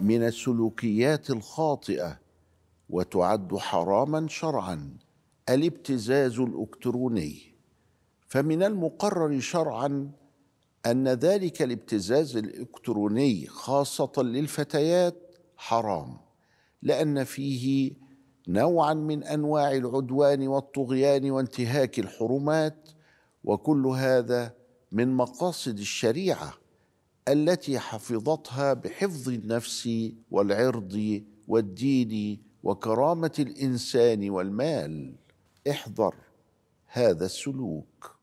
من السلوكيات الخاطئه وتعد حراما شرعا الابتزاز الالكتروني فمن المقرر شرعا ان ذلك الابتزاز الالكتروني خاصه للفتيات حرام لان فيه نوعا من انواع العدوان والطغيان وانتهاك الحرمات وكل هذا من مقاصد الشريعه التي حفظتها بحفظ النفس والعرض والدين وكرامه الانسان والمال احذر هذا السلوك